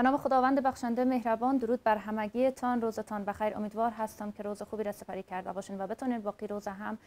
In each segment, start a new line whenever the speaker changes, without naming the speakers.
به نام خداوند بخشنده مهربان درود بر همگی تان روزتان بخیر امیدوار هستم که روز خوبی را سپری کرده باشین و بتونین باقی روز هم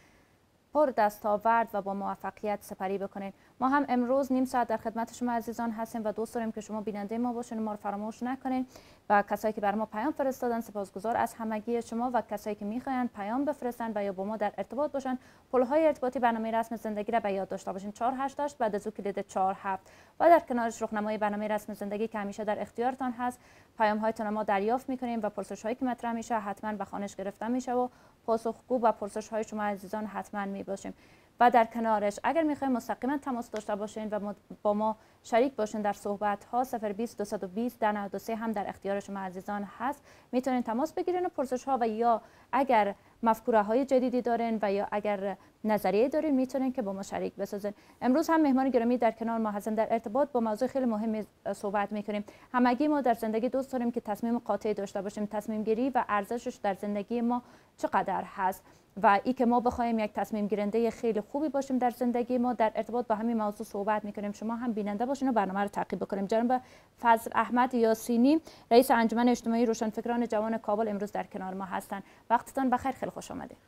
پر دستاورد و با موفقیت سپری بکنید ما هم امروز نیم ساعت در خدمت شما عزیزان هستیم و دوست داریم که شما بیننده ما باشین ما رو فراموش نکنین و کسایی که بر ما پیام فرستادن سپاسگزار از همگی شما و کسایی که میخواین پیام بفرستن و یا با ما در ارتباط باشن پلهای ارتباطی برنامه رسم زندگی را به یاد داشته باشین 488 بعد از او کلید 47 و در کنارش رخنمای برنامه رسم زندگی که همیشه در اختیارتان هست پیام هایتان ما دریافت میکنیم و پرسش که مطرح میشه حتما به خانش گرفته میشه و پاسخگو و پرسش های شما عزیزان حتما می باشیم و در کنارش اگر میخوایم مستقیما تماس داشته باشین و با ما شریک باشین در صحبت ها 020 220 در 93 هم در اختیار شما عزیزان هست میتونین تماس بگیرین و پرسش ها و یا اگر مفکوره های جدیدی دارین و یا اگر نظریه دارین میتونین که با ما شریک بسازین امروز هم مهمان گرامی در کنار ما هستن در ارتباط با موضوع خیلی مهمی صحبت میکنیم همگی ما در زندگی دوست داریم که تصمیم قاطعی داشته باشیم تصمیم گیری و ارزشش در زندگی ما چقدر هست و ای که ما بخوایم یک تصمیم گیرنده خیلی خوبی باشیم در زندگی ما در ارتباط با همین موضوع صحبت میکنیم شما هم بیننده باشین و برنامه رو تعقیب بکنیم جناب فضل احمد یاسینی رئیس انجمن اجتماعی روشنفکران جوان کابل امروز در کنار ما هستند وقتتان بخیر خیلی خوش آمدید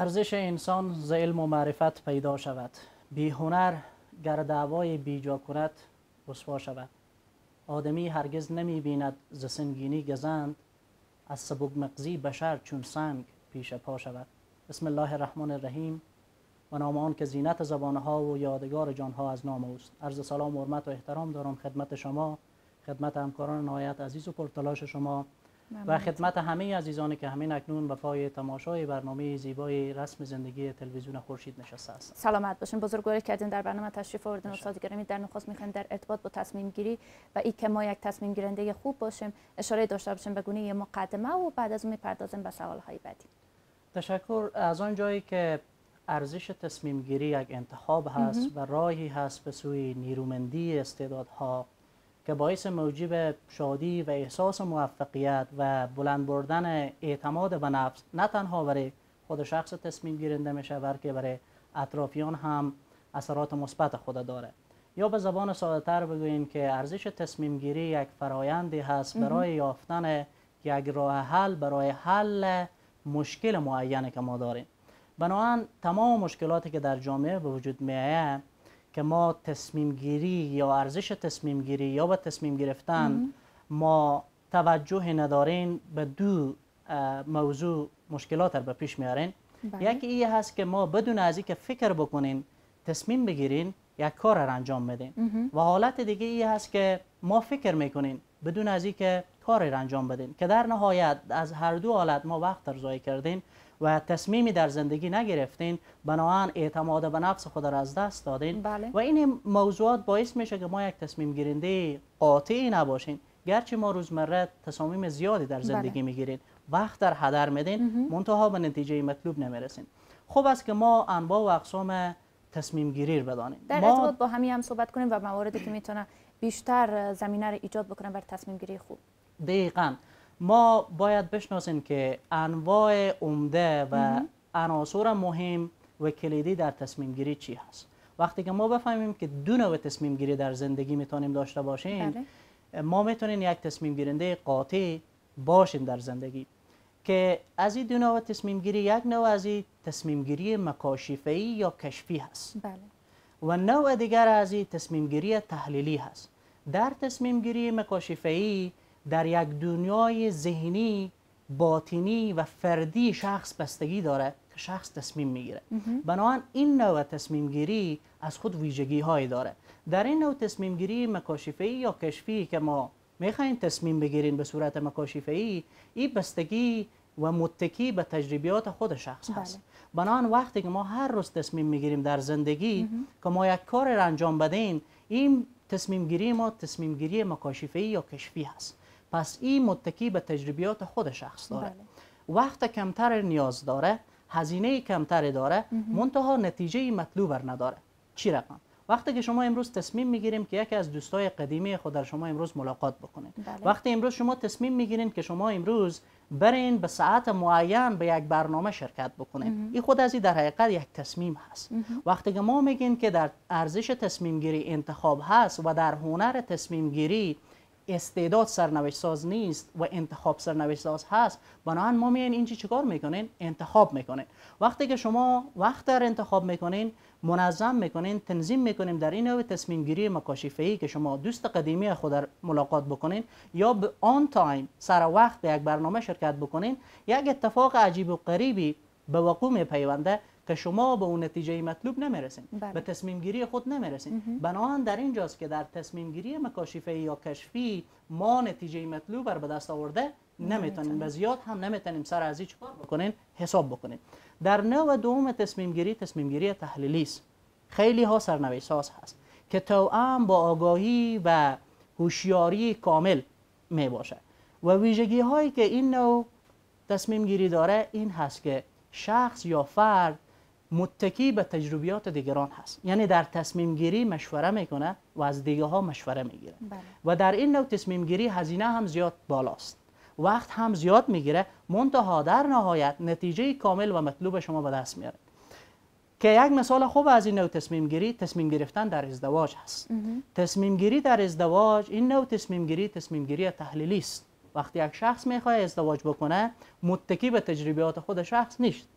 ارزش انسان ز علم و معرفت پیدا شود بی هنر گر دعوای بیجا کند رسوا شود آدمی هرگز نمی بیند ز سنگینی گزند از سبک مغزی بشر چون سنگ پیش پا شود بسم الله الرحمن الرحیم و نام آن که زینت زبانها و یادگار جانها از نام اوست عرض سلام و حرمت و احترام دارم خدمت شما خدمت همکاران نهایت عزیز و پرتلاش شما و خدمت همه عزیزانی که همین اکنون به پای تماشای برنامه زیبای رسم زندگی تلویزیون خورشید نشسته است
سلامت باشین بزرگواری کردین در برنامه تشریف آوردین استاد گرامی در نخست میخوایم در ارتباط با تصمیم گیری و ای که ما یک تصمیم گیرنده خوب باشیم اشاره داشته باشیم به گونه مقدمه و بعد از اون میپردازیم به سوال بعدی
تشکر از آن جایی که ارزش تصمیم گیری یک انتخاب هست و راهی هست به سوی نیرومندی استعدادها که باعث موجب شادی و احساس موفقیت و بلند بردن اعتماد به نفس نه تنها برای خود شخص تصمیم گیرنده میشه بلکه برای اطرافیان هم اثرات مثبت خود داره یا به زبان ساده تر بگوییم که ارزش تصمیم گیری یک فرایندی هست برای یافتن یک راه حل برای حل مشکل معینی که ما داریم بنابراین تمام مشکلاتی که در جامعه به وجود آید که ما تصمیم گیری یا ارزش تصمیم گیری یا به تصمیم گرفتن ما توجه ندارین به دو موضوع مشکلات رو به پیش میارین بله. یکی این هست که ما بدون از که فکر بکنین تصمیم بگیرین یک کار را انجام بدین و حالت دیگه ای هست که ما فکر میکنین بدون از که کار را انجام بدین که در نهایت از هر دو حالت ما وقت ضایع کردیم و تصمیمی در زندگی نگرفتین بناهن اعتماد به نفس خود را از دست دادین بله. و این موضوعات باعث میشه که ما یک تصمیم گیرنده قاطعی نباشین گرچه ما روزمره تصامیم زیادی در بله. زندگی بله. وقت در هدر میدین منتها به نتیجه مطلوب نمیرسین خوب است که ما انواع و اقسام تصمیم گیری بدانیم در ما... با
همی هم صحبت کنیم و مواردی که میتونه بیشتر زمینه ایجاد بکنه بر تصمیم گیری خوب
دقیقاً ما باید بشناسیم که انواع عمده و عناصر مهم و کلیدی در تصمیم گیری چی هست وقتی که ما بفهمیم که دو نوع تصمیم گیری در زندگی میتونیم داشته باشیم بله. ما میتونیم یک تصمیم گیرنده قاطع باشیم در زندگی که از این دو نوع تصمیم گیری یک نوع از این تصمیم گیری مکاشفه یا کشفی هست بله. و نوع دیگر از این تصمیم گیری تحلیلی هست در تصمیم گیری مکاشفه در یک دنیای ذهنی باطنی و فردی شخص بستگی داره که شخص تصمیم میگیره بنابراین این نوع تصمیم گیری از خود ویژگی های داره در این نوع تصمیم گیری مکاشفه یا کشفی که ما میخواین تصمیم بگیرین به صورت مکاشفه ای این بستگی و متکی به تجربیات خود شخص بله. هست بنابراین وقتی که ما هر روز تصمیم میگیریم در زندگی که ما یک کار را انجام بدین این تصمیم گیری ما تصمیم گیری مکاشفه یا کشفی هست پس این متکی به تجربیات خود شخص داره بله. وقت کمتر نیاز داره هزینه کمتر داره منتها نتیجه مطلوب نداره چی رقم وقتی که شما امروز تصمیم میگیریم که یکی از دوستای قدیمی خود در شما امروز ملاقات بکنید بله. وقتی امروز شما تصمیم میگیرین که شما امروز برین به ساعت معین به یک برنامه شرکت بکنید. این خود از این در حقیقت یک تصمیم هست وقتی که ما میگین که در ارزش تصمیم گیری انتخاب هست و در هنر تصمیم گیری استعداد سرنوشت ساز نیست و انتخاب سرنوشت ساز هست بنابراین ما میگن این چیکار میکنین انتخاب میکنین وقتی که شما وقت در انتخاب میکنین منظم میکنین تنظیم میکنیم در این نوع تصمیم گیری مکاشفه ای که شما دوست قدیمی خود در ملاقات بکنین یا به آن تایم سر وقت به یک برنامه شرکت بکنین یک اتفاق عجیب و غریبی به وقوع میپیونده که شما به اون نتیجه مطلوب نمیرسین بله. به تصمیم گیری خود نمیرسین بنابراین در اینجاست که در تصمیم گیری مکاشفه یا کشفی ما نتیجه مطلوب رو به دست آورده نمیتونیم و زیاد هم نمیتونیم سر از هیچ کار بکنین حساب بکنین در نوع دوم تصمیم گیری تصمیم گیری تحلیلی است خیلی ها سرنوشت هست که توام با آگاهی و هوشیاری کامل می باشد و ویژگی هایی که این نوع تصمیم گیری داره این هست که شخص یا فرد متکی به تجربیات دیگران هست یعنی در تصمیم گیری مشوره میکنه و از دیگه ها مشوره میگیره بله. و در این نوع تصمیم گیری هزینه هم زیاد بالاست وقت هم زیاد میگیره منتها در نهایت نتیجه کامل و مطلوب شما به دست میاره که یک مثال خوب از این نوع تصمیم گیری تصمیم گرفتن در ازدواج هست تصمیم گیری در ازدواج این نوع تصمیم گیری تصمیم گیری تحلیلی است وقتی یک شخص میخواد ازدواج بکنه متکی به تجربیات خود شخص نیست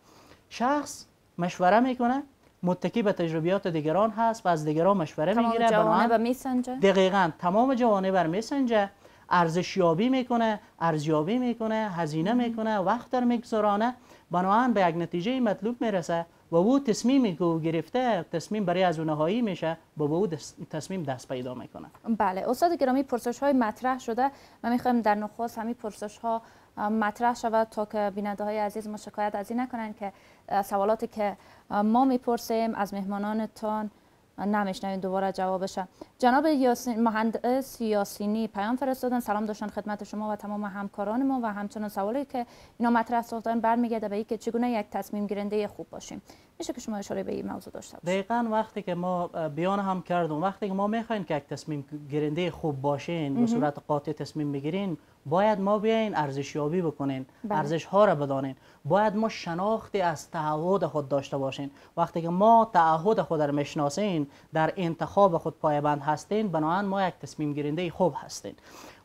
شخص مشوره میکنه متکی به تجربیات دیگران هست و از دیگران مشوره میگیره جوانه میسنجه دقیقا تمام جوانه بر میسنجه ارزشیابی میکنه ارزیابی میکنه هزینه میکنه وقت در میگذرانه بنابراین به یک نتیجه مطلوب میرسه و او تصمیمی که گرفته تصمیم برای از نهایی میشه با او تصمیم دست پیدا میکنه
بله استاد گرامی پرسش های مطرح شده ما میخوایم در نخست همین پرسش ها مطرح شود تا که بیننده های عزیز ما شکایت از این نکنند که سوالاتی که ما میپرسیم از مهمانانتان نمیشنویم دوباره جوابش جناب یاسین مهندس یاسینی پیام فرستادن سلام داشتن خدمت شما و تمام همکاران ما و همچنان سوالی که اینا مطرح ساختن برمیگرده به اینکه چگونه یک تصمیم گیرنده خوب باشیم میشه که شما اشاره به این موضوع داشته باشید
دقیقا وقتی که ما بیان هم کردون وقتی که ما میخواین که یک تصمیم گیرنده خوب باشین به صورت قاطع تصمیم بگیرین باید ما بیاین ارزشیابی بکنین بله. ارزش ها را بدانین باید ما شناختی از تعهد خود داشته باشین وقتی که ما تعهد خود را میشناسین در انتخاب خود پایبند هستین بنابراین ما یک تصمیم گیرنده خوب هستیم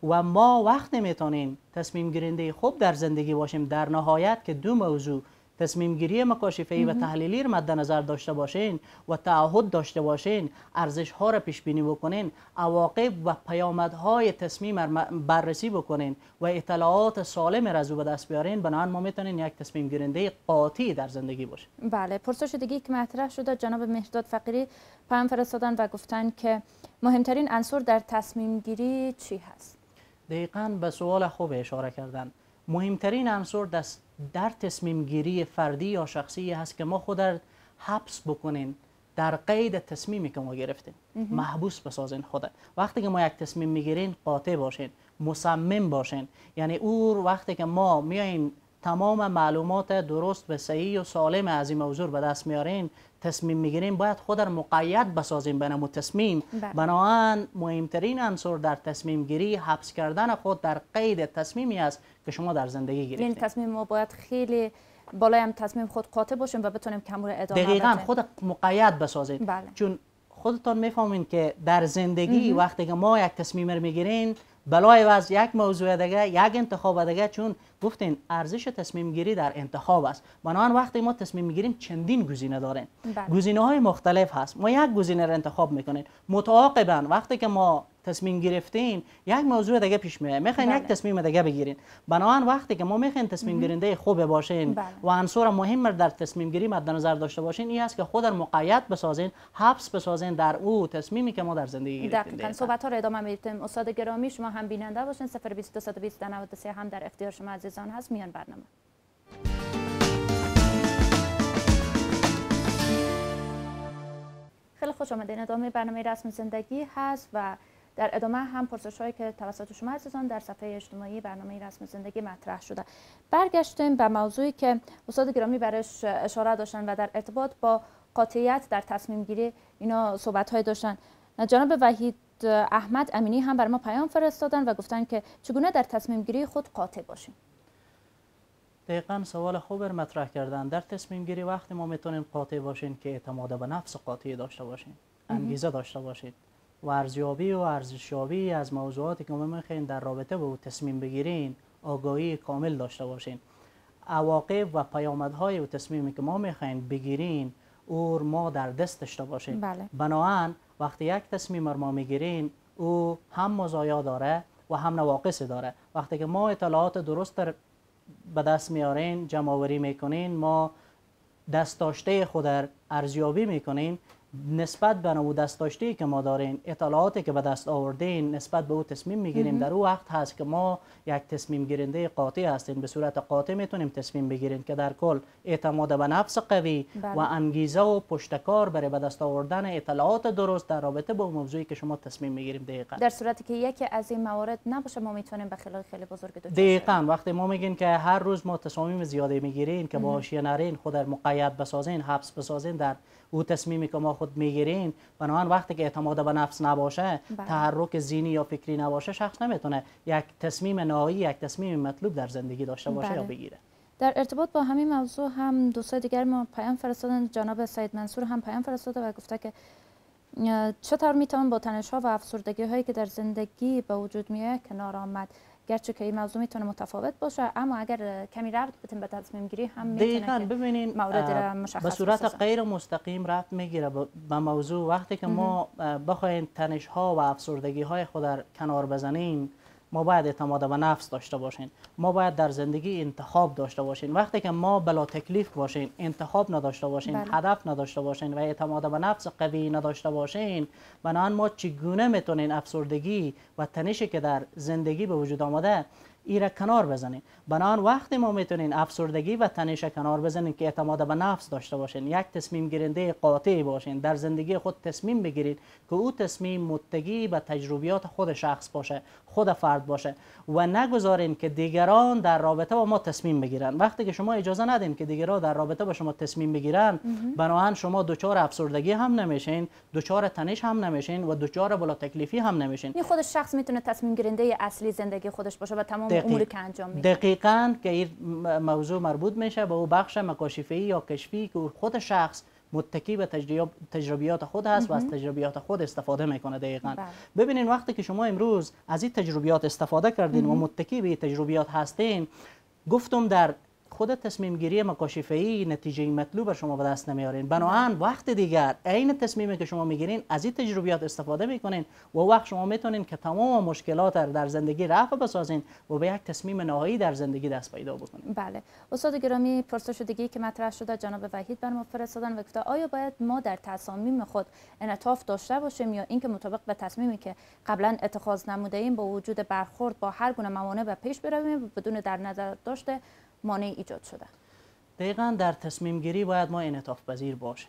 و ما وقت نمیتونیم تصمیم گیرنده خوب در زندگی باشیم در نهایت که دو موضوع تصمیم گیری مکاشفه و تحلیلی رو مد نظر داشته باشین و تعهد داشته باشین ارزش ها را پیش بینی بکنین عواقب و های تصمیم بررسی بکنین و اطلاعات سالم را از او به دست بیارین بنابراین ما میتونین یک تصمیم گیرنده قاطی در زندگی باشین
بله پرسش دیگه که مطرح شده جناب مهداد فقیری پیام فرستادن و گفتن که مهمترین عنصر در تصمیم گیری چی هست
دقیقاً به سوال خوب اشاره کردن مهمترین عنصر در تصمیم گیری فردی یا شخصی هست که ما خود را حبس بکنین در قید تصمیمی که ما گرفتیم محبوس بسازین خود وقتی که ما یک تصمیم میگیرین قاطع باشین مصمم باشین یعنی او وقتی که ما میاییم تمام معلومات درست و صحیح و سالم از این موضوع به دست میارین تصمیم میگیریم باید خود را مقید بسازیم به نمو تصمیم بله. بنابراین مهمترین عنصر در تصمیم گیری حبس کردن خود در قید تصمیمی است که شما در زندگی گرفتین یعنی تصمیم
ما باید خیلی بالای هم تصمیم خود قاطع باشیم و بتونیم کمور ادامه دقیقا خود
مقید بسازید بله. چون خودتان میفهمین که در زندگی وقتی که ما یک تصمیم رو میگیریم بلای وز یک موضوع دیگه یک انتخاب دیگه چون گفتین ارزش تصمیم گیری در انتخاب است بنابراین وقتی ما تصمیم میگیریم چندین گزینه داریم بله. گزینه های مختلف هست ما یک گزینه را انتخاب میکنیم متعاقبا وقتی که ما تصمیم گرفتین یک موضوع دیگه پیش میاد میخواین یک بله. تصمیم دیگه بگیرین بنابراین وقتی که ما میخواین تصمیم گیرنده خوب باشین بله. و عنصر مهم در تصمیم گیری مد نظر داشته باشین این است که خود را مقید بسازین حبس بسازین در او تصمیمی که ما در زندگی گرفتیم دقیقاً صحبت
ها را ادامه میدیم استاد گرامی شما هم بیننده باشین 0220 هم در اختیار شما عزیزان هست میان برنامه خیلی خوش آمدین ادامه برنامه رسم زندگی هست و در ادامه هم پرسش هایی که توسط شما عزیزان در صفحه اجتماعی برنامه رسم زندگی مطرح شده برگشتیم به موضوعی که استاد گرامی برش اشاره داشتن و در ارتباط با قاطعیت در تصمیم گیری اینا صحبت های داشتن جناب وحید احمد امینی هم بر ما پیام فرستادن و گفتن که چگونه در تصمیم گیری خود قاطع باشیم
دقیقا سوال خوب مطرح کردن در تصمیم گیری وقتی ما میتونیم قاطع باشیم که اعتماد به نفس قاطعی داشته باشیم انگیزه داشته باشید و ارزیابی و ارزشیابی از موضوعاتی که ما میخواین در رابطه با او تصمیم بگیرین آگاهی کامل داشته باشین عواقب و پیامدهای او تصمیمی که ما میخواین بگیرین او ما در دست داشته باشیم بله. بنابراین وقتی یک تصمیم ما میگیرین او هم مزایا داره و هم نواقص داره وقتی که ما اطلاعات درست به دست میارین جمع آوری میکنین ما دست داشته خود ارزیابی میکنین نسبت به نو دست داشته که ما داریم اطلاعاتی که به دست آورده نسبت به او تصمیم میگیریم در او وقت هست که ما یک تصمیم گیرنده قاطع هستیم به صورت قاطع میتونیم تصمیم بگیریم که در کل اعتماد به نفس قوی و بله. انگیزه و پشتکار برای به دست آوردن اطلاعات درست در رابطه با موضوعی که شما تصمیم میگیریم دقیقا در
صورتی که یکی از این موارد نباشه ما میتونیم به خیلی خیلی بزرگ دقیقاً
وقتی ما میگیم که هر روز ما تصمیم زیادی میگیریم که با حاشیه نرین خود مقید بسازین حبس بسازین در او تصمیمی که ما خود میگیرین بنابراین وقتی که اعتماد به نفس نباشه بله. تحرک زینی یا فکری نباشه شخص نمیتونه یک تصمیم نهایی یک تصمیم مطلوب در زندگی داشته باشه یا بله. بگیره
در ارتباط با همین موضوع هم دوستای دیگر ما پیام فرستادن جناب سید منصور هم پیام فرستاده و گفته که چطور میتوان با تنش ها و افسردگی هایی که در زندگی به وجود میاد کنار آمد گرچه که این موضوع میتونه متفاوت باشه اما اگر کمی رفت بتیم به تصمیم گیری هم میتونه ببینین مورد مشخص به صورت
غیر مستقیم رفت میگیره به موضوع وقتی که ما بخوایم تنش ها و افسردگی های خود در کنار بزنیم ما باید اعتماد به نفس داشته باشیم ما باید در زندگی انتخاب داشته باشیم وقتی که ما بلا تکلیف باشیم انتخاب نداشته باشین، بله. هدف نداشته باشین، و اعتماد به نفس قوی نداشته باشین، بنابراین ما چگونه میتونیم افسردگی و تنشی که در زندگی به وجود آمده ای را کنار بزنین بنان وقتی ما میتونین افسردگی و تنش کنار بزنین که اعتماد به نفس داشته باشین یک تصمیم گیرنده قاطع باشین در زندگی خود تصمیم بگیرید که او تصمیم متگی به تجربیات خود شخص باشه خود فرد باشه و نگذارین که دیگران در رابطه با ما تصمیم بگیرن وقتی که شما اجازه ندین که دیگران در رابطه با شما تصمیم بگیرن بنان شما دچار افسردگی هم نمیشین دچار تنش هم نمیشین و دچار بلا تکلیفی هم نمیشین یعنی
خود شخص میتونه تصمیم گیرنده اصلی زندگی خودش باشه و تمام دقیق. که
دقیقا که این موضوع مربوط میشه به او بخش مکاشفه یا کشفی که خود شخص متکی به تجربیات خود هست و از تجربیات خود استفاده میکنه دقیقا بله. ببینین وقتی که شما امروز از این تجربیات استفاده کردین و متکی به تجربیات هستین گفتم در خود تصمیم گیری مکاشفه ای نتیجه مطلوب شما به دست نمیارین بنابراین بله. وقت دیگر عین تصمیمی که شما میگیرین از این تجربیات استفاده میکنین و وقت شما میتونین که تمام مشکلات در زندگی رفع بسازین و به یک تصمیم نهایی در زندگی دست پیدا بکنین
بله استاد گرامی پرسش دیگه که مطرح شده جناب وحید بر ما فرستادن و گفته آیا باید ما در تصامیم خود انعطاف داشته باشیم یا اینکه مطابق به تصمیمی که قبلا اتخاذ نموده ایم با وجود برخورد با هر گونه موانع و پیش برویم بدون در نظر داشته مانع ایجاد شده
دقیقا در تصمیم گیری باید ما انعطاف پذیر باشه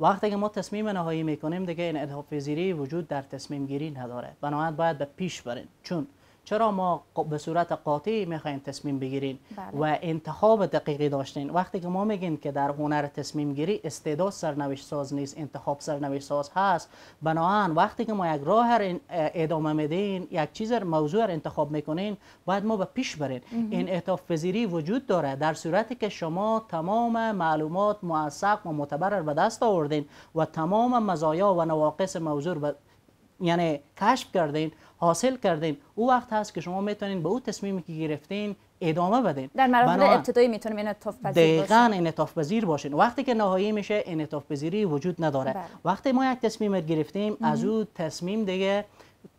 وقتی که ما تصمیم نهایی میکنیم دیگه انعطاف پذیری وجود در تصمیم گیری نداره بنابراین باید به پیش برین چون چرا ما به صورت قاطعی میخوایم تصمیم بگیریم بله. و انتخاب دقیقی داشتین وقتی که ما میگیم که در هنر تصمیم گیری استعداد سرنوشت ساز نیست انتخاب سرنوشت ساز هست بناهن وقتی که ما یک راه ادامه میدین یک چیز موضوع انتخاب میکنین باید ما به پیش برین این اعتاف پذیری وجود داره در صورتی که شما تمام معلومات موثق و معتبر به دست آوردین و تمام مزایا و نواقص موضوع یعنی کشف کردین حاصل کردین او وقت هست که شما میتونین به او تصمیمی که گرفتین ادامه بدین در مراحل ابتدایی
میتونیم انعطاف پذیر دقیقاً
پذیر باشین وقتی که نهایی میشه انعطاف پذیری وجود نداره بله. وقتی ما یک تصمیم گرفتیم از او تصمیم دیگه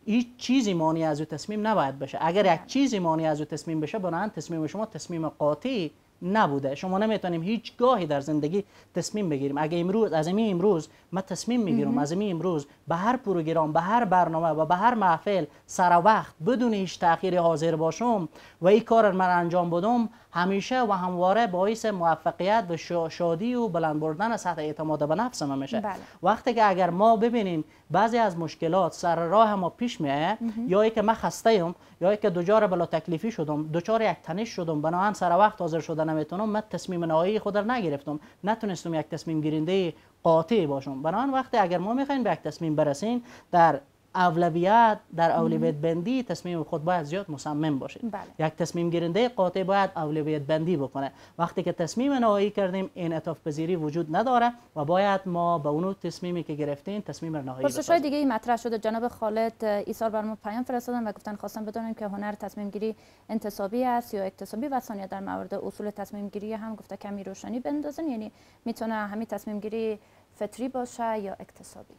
هیچ چیزی مانی از او تصمیم نباید بشه اگر یک چیزی مانی از او تصمیم بشه بنابراین تصمیم شما تصمیم قاطی. نبوده شما نمیتونیم هیچ گاهی در زندگی تصمیم بگیریم اگه امروز از این امروز من تصمیم میگیرم از این امروز به هر پروگرام به هر برنامه و به هر محفل سر وقت بدون هیچ تاخیر حاضر باشم و این کار من انجام بدم همیشه و همواره باعث موفقیت و شادی و بلند بردن سطح اعتماد به نفس ما میشه بله. وقتی که اگر ما ببینیم بعضی از مشکلات سر راه ما پیش میه یا که من خسته ام یا که دوچار بلا تکلیفی شدم دوچار یک تنش شدم بناهن سر وقت حاضر شدن نمیتونم من تصمیم نهایی خود را نگرفتم نتونستم یک تصمیم گیرنده قاطع باشم بنابراین وقتی اگر ما میخواین به یک تصمیم برسین در اولویت در اولویت بندی تصمیم خود باید زیاد مصمم باشید بله. یک تصمیم گیرنده قاطع باید اولویت بندی بکنه وقتی که تصمیم نهایی کردیم این اطاف پذیری وجود نداره و باید ما به اونو تصمیمی که گرفتیم تصمیم نهایی پرسش های دیگه
این مطرح شده جناب خالد ایثار بر ما پیام فرستادن و گفتن خواستم بدانیم که هنر تصمیم گیری انتصابی است یا اکتسابی و ثانیا در مورد اصول تصمیم گیری هم گفته کمی روشنی بندازن یعنی میتونه همین تصمیم گیری فطری باشه یا اکتسابی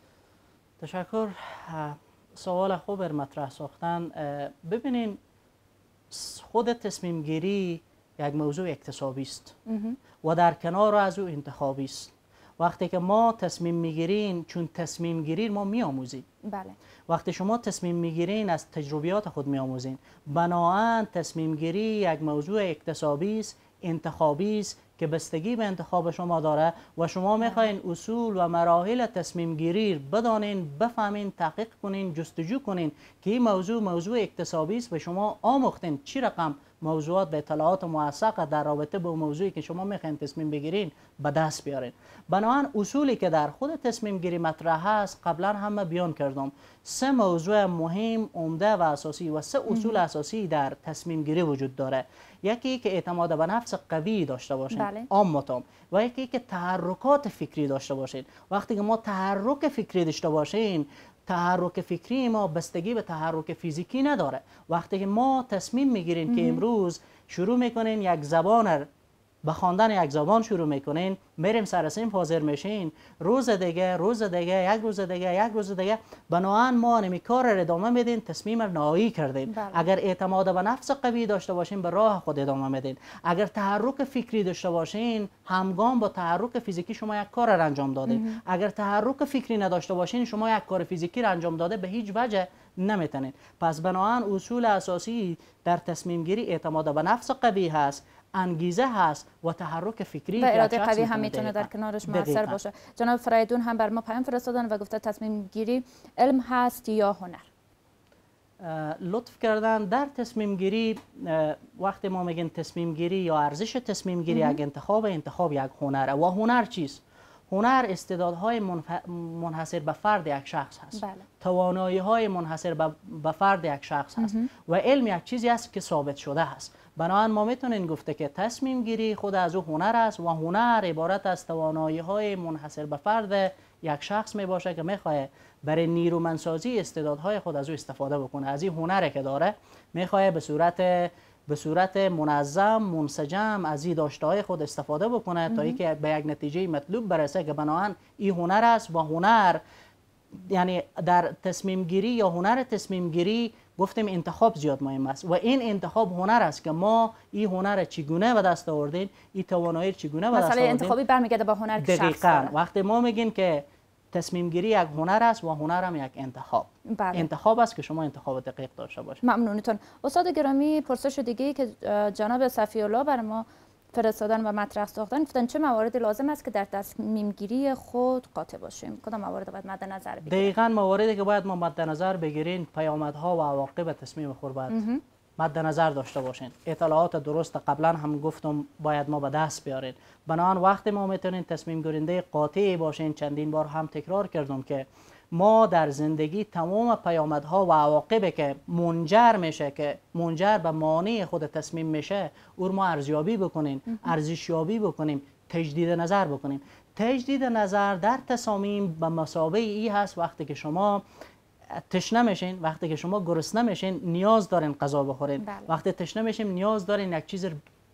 تشکر سوال خوب مطرح ساختن ببینین خود تصمیم گیری یک موضوع اکتسابی است و در کنار از او انتخابی است وقتی که ما تصمیم میگیریم چون تصمیم گیریم ما میآموزیم بله وقتی شما تصمیم میگیرین از تجربیات خود میآموزین بناان تصمیم گیری یک موضوع اکتسابی است انتخابی است که بستگی به انتخاب شما داره و شما میخواین اصول و مراحل تصمیم گیری بدانین بفهمین تحقیق کنین جستجو کنین که این موضوع موضوع اکتسابی است به شما آموختین چی رقم موضوعات به اطلاعات موثقه در رابطه با موضوعی که شما میخواین تصمیم بگیرین به دست بیارین بنابراین اصولی که در خود تصمیم گیری مطرح است قبلا هم بیان کردم سه موضوع مهم عمده و اساسی و سه اصول اساسی در تصمیم گیری وجود داره یکی که اعتماد به نفس قوی داشته باشین بله. و یکی که تحرکات فکری داشته باشین وقتی که ما تحرک فکری داشته باشین تحرک فکری ما بستگی به تحرک فیزیکی نداره وقتی که ما تصمیم میگیریم که امروز شروع میکنیم یک زبان به خواندن یک زبان شروع میکنین میریم سر سیم حاضر میشین روز دیگه روز دیگه یک روز دیگه یک روز دیگه بناهن ما نمی کار را ادامه میدین تصمیم نایی کردین بله. اگر اعتماد به نفس قوی داشته باشین به راه خود ادامه میدین اگر تحرک فکری داشته باشین همگام با تحرک فیزیکی شما یک کار را انجام دادین اگر تحرک فکری نداشته باشین شما یک کار فیزیکی را انجام داده به هیچ وجه نمیتونید پس بناهن اصول اساسی در تصمیم گیری اعتماد به نفس قوی هست انگیزه هست و تحرک فکری و اراده قوی هم میتونه در کنارش موثر باشه
جناب فرایدون هم بر ما پیام فرستادن و گفته تصمیم گیری علم هست یا هنر
لطف کردن در تصمیم گیری وقتی ما میگیم تصمیم گیری یا ارزش تصمیم گیری یک انتخاب انتخاب یک هنره و هنر چیست هنر استعدادهای منحصر به فرد یک شخص هست بله. توانایی های منحصر به فرد یک شخص هست و علم یک چیزی است که ثابت شده هست بنابراین ما میتونیم گفته که تصمیم گیری خود از او هنر است و هنر عبارت از توانایی های منحصر به فرد یک شخص می باشه که میخواه برای نیرومندسازی استعدادهای خود از او استفاده بکنه از این هنری که داره میخواه به صورت به صورت منظم منسجم از این داشته های خود استفاده بکنه تا اینکه به یک نتیجه مطلوب برسه که بناهن این هنر است و هنر یعنی در تصمیم گیری یا هنر تصمیم گیری گفتیم انتخاب زیاد مهم است و این انتخاب هنر است که ما این هنر چگونه و دست آوردیم این توانایی چگونه به دست آوردیم مسئله انتخابی
برمیگرده با هنر که دقیقاً
وقتی ما میگیم که تصمیم گیری یک هنر است و هنر هم یک انتخاب
بله. انتخاب
است که شما انتخاب دقیق داشته باشید
ممنونیتون. استاد گرامی پرسش دیگه ای که جناب صفی الله بر ما فرستادن و مطرح ساختن گفتن چه مواردی لازم است که در تصمیم گیری خود قاطع باشیم کدام موارد باید مد نظر بگیریم دقیقاً
مواردی که باید ما مد نظر بگیریم پیامدها و عواقب تصمیم خود مد نظر داشته باشین اطلاعات درست قبلا هم گفتم باید ما به دست بیارین بنان وقتی ما میتونین تصمیم گیرنده قاطعی باشین چندین بار هم تکرار کردم که ما در زندگی تمام پیامدها و عواقبی که منجر میشه که منجر به مانع خود تصمیم میشه او ما ارزیابی بکنیم ارزشیابی بکنیم تجدید نظر بکنیم تجدید نظر در تصامیم به مسابقه ای هست وقتی که شما تشنه میشین وقتی که شما گرسنه میشین نیاز دارین غذا بخورین بله. وقتی تشنه میشیم نیاز دارین یک چیز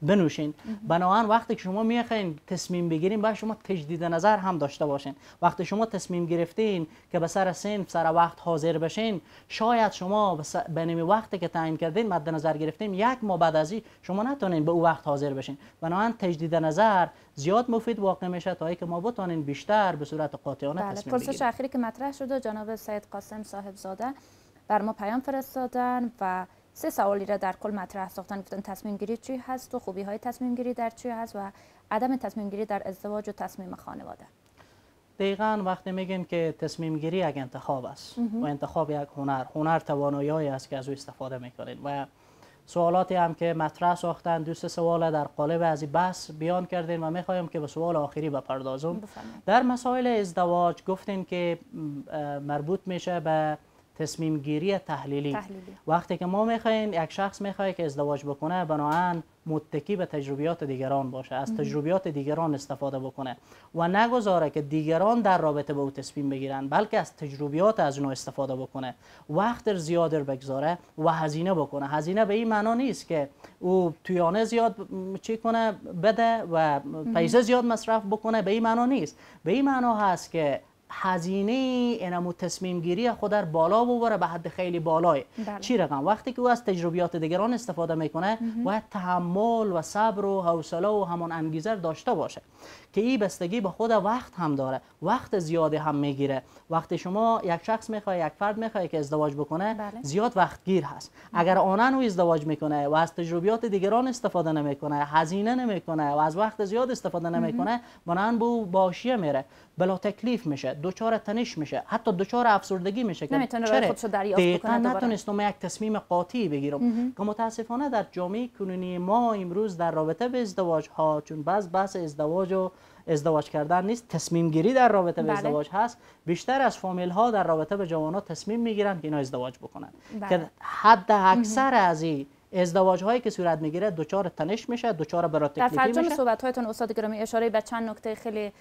بنوشین بنابراین وقتی که شما میخواین تصمیم بگیرین باید شما تجدید نظر هم داشته باشین وقتی شما تصمیم گرفتین که به سر سن سر وقت حاضر بشین شاید شما به نمی وقتی که تعیین کردین مد نظر گرفتین یک ماه بعد از شما نتونین به او وقت حاضر بشین بنابراین تجدید نظر زیاد مفید واقع میشه تا که ما بتونین بیشتر به صورت قاطعانه بله. تصمیم بگیریم
اخیری که مطرح شده جناب سید قاسم صاحب زاده بر ما پیام فرستادن و سه سوالی را در کل مطرح ساختن گفتن تصمیم گیری چی هست و خوبی های تصمیم گیری در چی هست و عدم تصمیم گیری در ازدواج و تصمیم خانواده
دقیقا وقتی میگیم که تصمیم گیری یک انتخاب است و انتخاب یک هنر هنر توانایی است که از او استفاده میکنید و سوالاتی هم که مطرح ساختن دو سه سوال در قالب از این بحث بیان کردین و میخوایم که به سوال آخری بپردازم در مسائل ازدواج گفتین که مربوط میشه به تصمیم گیری تحلیلی, وقتی که ما میخواییم یک شخص میخواد که ازدواج بکنه بناهن متکی به تجربیات دیگران باشه از تجربیات دیگران استفاده بکنه و نگذاره که دیگران در رابطه به او تصمیم بگیرن بلکه از تجربیات از اونو استفاده بکنه وقت زیادر بگذاره و هزینه بکنه هزینه به این معنا نیست که او تویانه زیاد چی کنه بده و پیسه زیاد مصرف بکنه به این معنا نیست به این معنا هست که هزینه اینمو تصمیم گیری خود در بالا ببره به حد خیلی بالای بله. چی رقم وقتی که او از تجربیات دیگران استفاده میکنه باید تحمل و صبر و حوصله و همون انگیزه داشته باشه که این بستگی به خود وقت هم داره وقت زیادی هم میگیره وقتی شما یک شخص میخوای یک فرد میخوای که ازدواج بکنه بله. زیاد وقت گیر هست اگر آنن او ازدواج میکنه و از تجربیات دیگران استفاده نمیکنه هزینه نمیکنه و از وقت زیاد استفاده نمیکنه بنان بو باشیه میره بلا تکلیف میشه دوچار تنش میشه حتی دوچار افسردگی میشه که چرا دریافت نتونستم یک تصمیم قاطی بگیرم که متاسفانه در جامعه کنونی ما امروز در رابطه به ازدواج ها چون بعض بس ازدواج و ازدواج کردن نیست تصمیم گیری در رابطه به بله. ازدواج هست بیشتر از فامیل ها در رابطه به ها تصمیم میگیرن که اینا ازدواج بکنن بله. که حد اکثر از این ازدواج هایی که صورت میگیره دوچار تنش میشه دوچار برات تکلیفی میشه در
صحبت هایتون استاد گرامی اشاره به چند نکته خیلی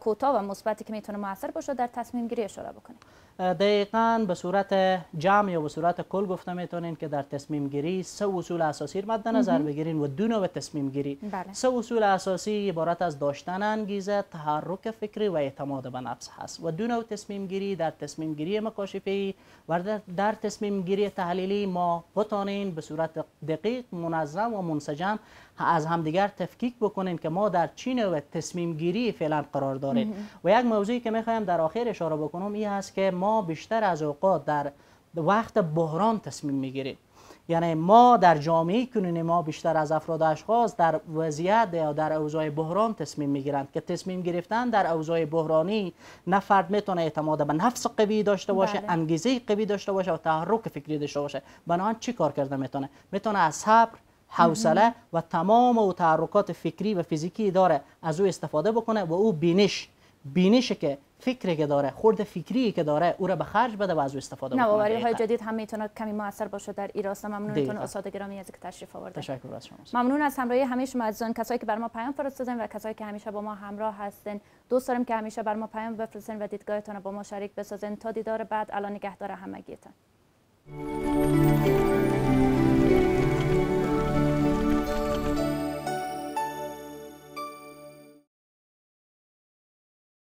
کوتاه و مثبتی که میتونه موثر باشه در تصمیم گیری اشاره بکنید
دقیقا به صورت جمع یا به صورت کل گفته میتونین که در تصمیم گیری سه اصول اساسی مد نظر بگیرین و دو نوع تصمیم گیری بله. سه اصول اساسی عبارت از داشتن انگیزه تحرک فکری و اعتماد به نفس هست و دو نوع تصمیم گیری در تصمیم گیری مکاشفه و در تصمیم گیری تحلیلی ما بتانین به صورت دقیق منظم و منسجم از همدیگر تفکیک بکنیم که ما در چین و تصمیم گیری فعلا قرار داریم و یک موضوعی که میخوایم در آخر اشاره بکنم این است که ما بیشتر از اوقات در وقت بحران تصمیم میگیریم یعنی ما در جامعه کنونی ما بیشتر از افراد اشخاص در وضعیت یا در اوضاع بحران تصمیم میگیرند که تصمیم گرفتن در اوضاع بحرانی نه فرد میتونه اعتماد به نفس قوی داشته باشه بله. انگیزه قوی داشته باشه و تحرک فکری داشته باشه بنابراین چی کار کرده میتونه میتونه از صبر حوصله و تمام او تحرکات فکری و فیزیکی داره از او استفاده بکنه و او بینش بینش که فکری که داره خورد فکری که داره او را به خرج بده و از او استفاده بکنه نوآوری های جدید
هم میتونه کمی موثر باشه در ایران ممنونتون استاد گرامی از که تشریف آوردید
تشکر از شما
ممنون از همراهی همه شما عزیزان کسایی که بر ما پیام فرستادن و کسایی که همیشه با ما همراه هستن دوست داریم که همیشه بر ما پیام بفرستین و دیدگاهتون رو با ما شریک بسازین تا دیدار بعد الان نگهدار همگیتون